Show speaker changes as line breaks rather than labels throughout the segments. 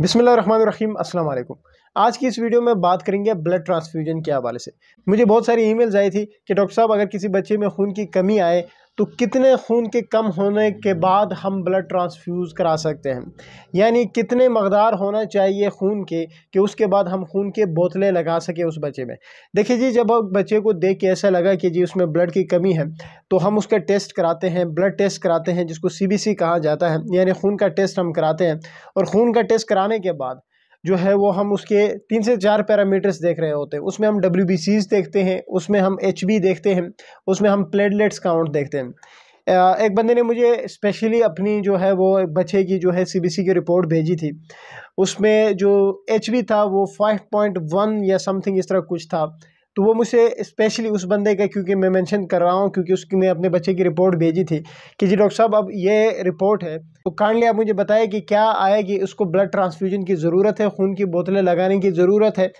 बिसमिल्ल rim अस्सलाम वालेकुम आज की इस वीडियो में बात करेंगे ब्लड ट्रांसफ्यूजन के हवाले से मुझे बहुत सारी ईमेल्स आई थी कि डॉक्टर साहब अगर किसी बच्चे में खून की कमी आए तो कितने खून के कम होने के बाद हम ब्लड ट्रांसफ्यूज़ करा सकते हैं यानी कितने मकदार होना चाहिए खून के कि उसके बाद हम खून के बोतलें लगा सकें उस बच्चे में देखिए जी जब बच्चे को देख के ऐसा लगा कि जी उसमें ब्लड की कमी है तो हम उसका टेस्ट कराते हैं ब्लड टेस्ट कराते हैं जिसको सी कहा जाता है यानी खून का टेस्ट हम कराते हैं और खून का टेस्ट कराने के बाद जो है वो हम उसके तीन से चार पैरामीटर्स देख रहे होते हैं उसमें हम डब्ल्यू देखते हैं उसमें हम एच देखते हैं उसमें हम प्लेटलेट्स काउंट देखते हैं एक बंदे ने मुझे स्पेशली अपनी जो है वो एक बच्चे की जो है सी की रिपोर्ट भेजी थी उसमें जो एच था वो 5.1 या समथिंग इस तरह कुछ था तो वो मुझसे स्पेशली उस बंदे का क्योंकि मैं मेंशन कर रहा हूँ क्योंकि उसकी मैं अपने बच्चे की रिपोर्ट भेजी थी कि जी डॉक्टर साहब अब ये रिपोर्ट है तो काइंडली आप मुझे बताएं कि क्या आएगी उसको ब्लड ट्रांसफ्यूजन की ज़रूरत है खून की बोतलें लगाने की ज़रूरत है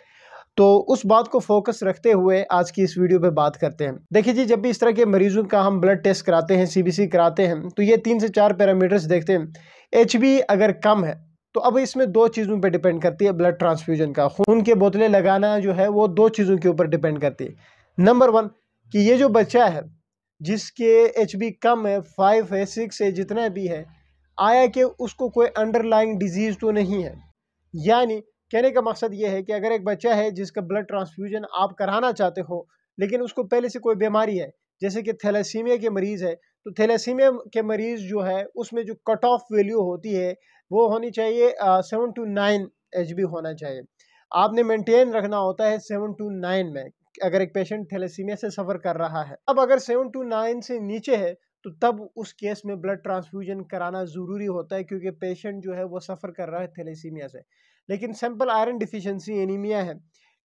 तो उस बात को फोकस रखते हुए आज की इस वीडियो पे बात करते हैं देखिए जी जब भी इस तरह के मरीजों का हम ब्लड टेस्ट कराते हैं सीबीसी कराते हैं तो ये तीन से चार पैरामीटर्स देखते हैं एचबी अगर कम है तो अब इसमें दो चीज़ों पे डिपेंड करती है ब्लड ट्रांसफ्यूजन का खून के बोतलें लगाना जो है वो दो चीज़ों के ऊपर डिपेंड करती है नंबर वन कि ये जो बच्चा है जिसके एच कम है फाइव है सिक्स है जितना भी है आया कि उसको कोई अंडरलाइंग डिजीज़ तो नहीं है यानी कहने का मकसद ये है कि अगर एक बच्चा है जिसका ब्लड ट्रांसफ्यूजन आप कराना चाहते हो लेकिन उसको पहले से कोई बीमारी है जैसे कि थैलासीमिया के मरीज़ है तो थैलासीमिया के मरीज़ जो है उसमें जो कट ऑफ वैल्यू होती है वो होनी चाहिए सेवन टू नाइन एच होना चाहिए आपने मेंटेन रखना होता है सेवन टू नाइन में अगर एक पेशेंट थैलेसीमिया से सफ़र कर रहा है अब अगर सेवन टू नाइन से नीचे है तो तब उस केस में ब्लड ट्रांसफ्यूजन कराना ज़रूरी होता है क्योंकि पेशेंट जो है वो सफ़र कर रहा है थैलेसीमिया से लेकिन सैम्पल आयरन डिफिशेंसी एनीमिया है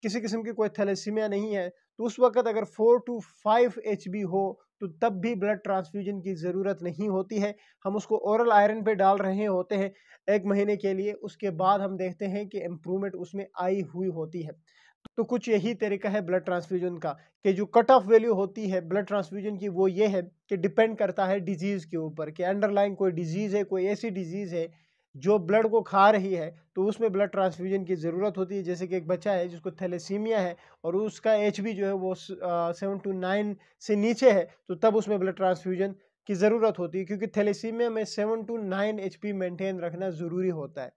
किसी किस्म की कोई थैलेसीमिया नहीं है तो उस वक्त अगर फोर टू फाइव एच हो तो तब भी ब्लड ट्रांसफ्यूजन की ज़रूरत नहीं होती है हम उसको ओरल आयरन पे डाल रहे होते हैं एक महीने के लिए उसके बाद हम देखते हैं कि इम्प्रूवमेंट उसमें आई हुई होती है तो कुछ यही तरीका है ब्लड ट्रांसफ्यूजन का कि जो कट ऑफ वैल्यू होती है ब्लड ट्रांसफ्यूजन की वो ये है कि डिपेंड करता है डिजीज़ के ऊपर कि अंडरलाइन कोई डिजीज़ है कोई ऐसी डिजीज़ है जो ब्लड को खा रही है तो उसमें ब्लड ट्रांसफ्यूजन की ज़रूरत होती है जैसे कि एक बच्चा है जिसको थैलेसीमिया है और उसका एच जो है वो सेवन टू नाइन से नीचे है तो तब उसमें ब्लड ट्रांसफ्यूजन की ज़रूरत होती है क्योंकि थैलेसीमिया में seven to nine H maintain रखना ज़रूरी होता है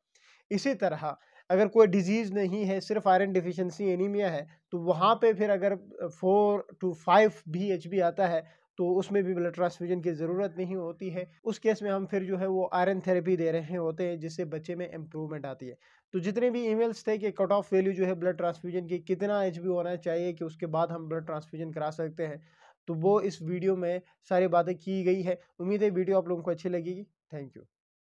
इसी तरह अगर कोई डिजीज़ नहीं है सिर्फ आयरन डिफिशेंसी एनीमिया है तो वहाँ पे फिर अगर फोर टू फाइव भी एच आता है तो उसमें भी ब्लड ट्रांसफ्यूजन की ज़रूरत नहीं होती है उस केस में हम फिर जो है वो आयरन थेरेपी दे रहे होते हैं जिससे बच्चे में इम्प्रूवमेंट आती है तो जितने भी ईमेल्स थे कि कट ऑफ वैल्यू जो है ब्लड ट्रांसफ्यूजन की कितना एच होना चाहिए कि उसके बाद हम ब्लड ट्रांसफ्यूजन करा सकते हैं तो वो इस वीडियो में सारी बातें की गई है उम्मीद है वीडियो आप लोगों को अच्छी लगेगी थैंक यू